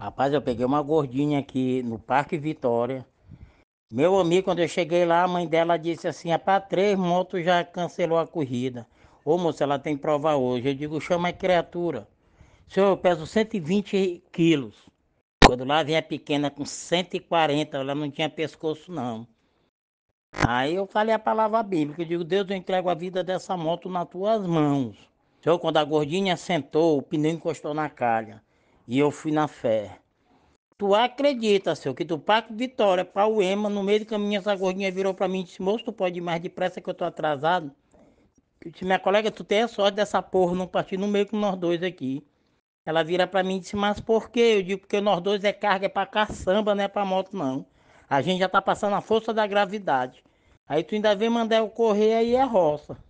Rapaz, eu peguei uma gordinha aqui no Parque Vitória. Meu amigo, quando eu cheguei lá, a mãe dela disse assim: rapaz, três motos já cancelou a corrida. Ô moça, ela tem prova hoje. Eu digo: chama a criatura. Senhor, eu peso 120 quilos. Quando lá vinha pequena com 140, ela não tinha pescoço, não. Aí eu falei a palavra bíblica. Eu digo: Deus, eu entrego a vida dessa moto nas tuas mãos. Senhor, quando a gordinha sentou, o pneu encostou na calha. E eu fui na fé. Tu acredita, seu, que tu pacto vitória para o Ema, no meio do caminho essa gordinha virou para mim e disse, moço, tu pode ir mais depressa que eu tô atrasado. Eu disse, minha colega, tu tem a sorte dessa porra não partir no meio com nós dois aqui. Ela vira para mim e disse, mas por quê? Eu digo, porque nós dois é carga, é pra caçamba, não é pra moto não. A gente já tá passando a força da gravidade. Aí tu ainda vem mandar eu correr aí é roça.